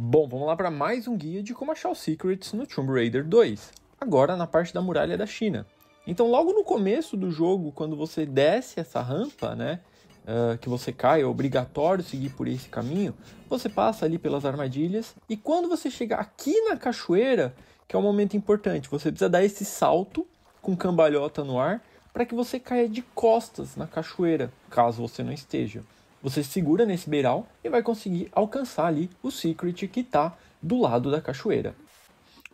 Bom, vamos lá para mais um guia de como achar os secrets no Tomb Raider 2, agora na parte da muralha da China. Então, logo no começo do jogo, quando você desce essa rampa, né, uh, que você cai, é obrigatório seguir por esse caminho, você passa ali pelas armadilhas e quando você chegar aqui na cachoeira, que é um momento importante, você precisa dar esse salto com cambalhota no ar para que você caia de costas na cachoeira, caso você não esteja. Você segura nesse beiral e vai conseguir alcançar ali o secret que está do lado da cachoeira.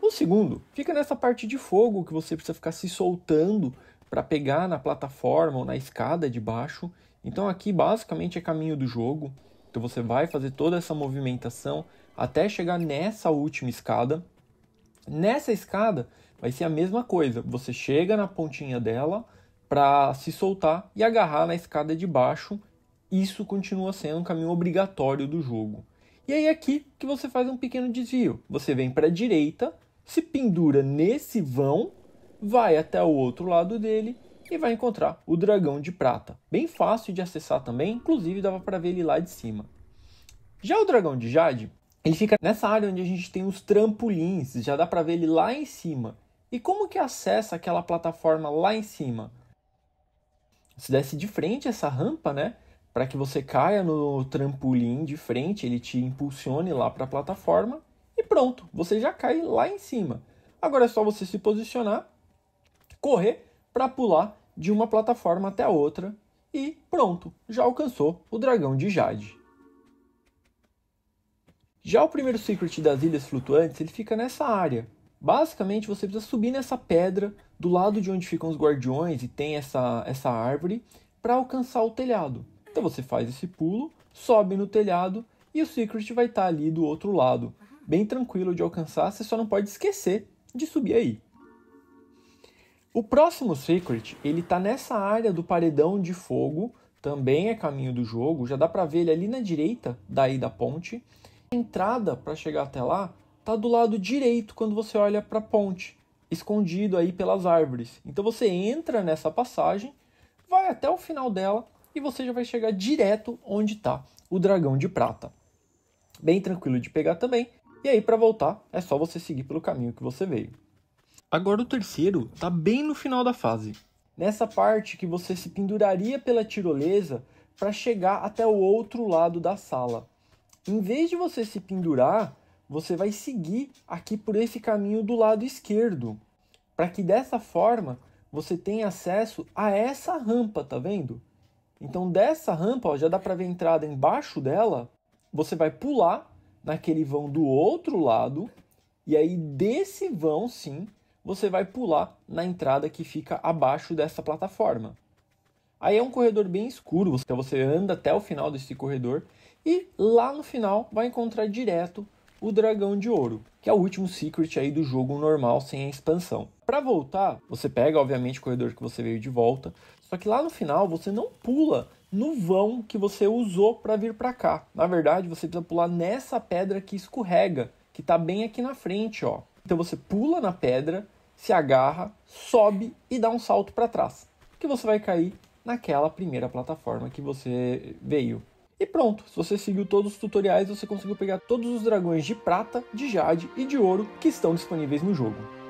O segundo fica nessa parte de fogo que você precisa ficar se soltando para pegar na plataforma ou na escada de baixo. Então aqui basicamente é caminho do jogo. Então você vai fazer toda essa movimentação até chegar nessa última escada. Nessa escada vai ser a mesma coisa. Você chega na pontinha dela para se soltar e agarrar na escada de baixo isso continua sendo um caminho obrigatório do jogo. E aí aqui que você faz um pequeno desvio. Você vem para a direita, se pendura nesse vão, vai até o outro lado dele e vai encontrar o dragão de prata. Bem fácil de acessar também, inclusive dava para ver ele lá de cima. Já o dragão de jade, ele fica nessa área onde a gente tem os trampolins, já dá para ver ele lá em cima. E como que acessa aquela plataforma lá em cima? Se desse de frente essa rampa, né? para que você caia no trampolim de frente, ele te impulsione lá para a plataforma e pronto, você já cai lá em cima. Agora é só você se posicionar, correr para pular de uma plataforma até a outra e pronto, já alcançou o dragão de Jade. Já o primeiro secret das Ilhas Flutuantes, ele fica nessa área. Basicamente, você precisa subir nessa pedra do lado de onde ficam os guardiões e tem essa, essa árvore para alcançar o telhado. Então você faz esse pulo, sobe no telhado e o Secret vai estar tá ali do outro lado, bem tranquilo de alcançar, você só não pode esquecer de subir aí. O próximo Secret, ele tá nessa área do paredão de fogo, também é caminho do jogo, já dá para ver ele ali na direita daí da ponte. A entrada para chegar até lá tá do lado direito quando você olha para a ponte, escondido aí pelas árvores. Então você entra nessa passagem, vai até o final dela e você já vai chegar direto onde está o dragão de prata. Bem tranquilo de pegar também, e aí para voltar é só você seguir pelo caminho que você veio. Agora o terceiro está bem no final da fase. Nessa parte que você se penduraria pela tirolesa para chegar até o outro lado da sala. Em vez de você se pendurar, você vai seguir aqui por esse caminho do lado esquerdo, para que dessa forma você tenha acesso a essa rampa, tá vendo? Então dessa rampa, ó, já dá para ver a entrada embaixo dela. Você vai pular naquele vão do outro lado e aí desse vão sim, você vai pular na entrada que fica abaixo dessa plataforma. Aí é um corredor bem escuro, então você anda até o final desse corredor e lá no final vai encontrar direto o dragão de ouro, que é o último secret aí do jogo normal sem a expansão. Para voltar, você pega obviamente o corredor que você veio de volta, só que lá no final você não pula no vão que você usou para vir para cá. Na verdade, você precisa pular nessa pedra que escorrega, que está bem aqui na frente, ó. Então você pula na pedra, se agarra, sobe e dá um salto para trás, que você vai cair naquela primeira plataforma que você veio. E pronto, se você seguiu todos os tutoriais, você conseguiu pegar todos os dragões de prata, de jade e de ouro que estão disponíveis no jogo.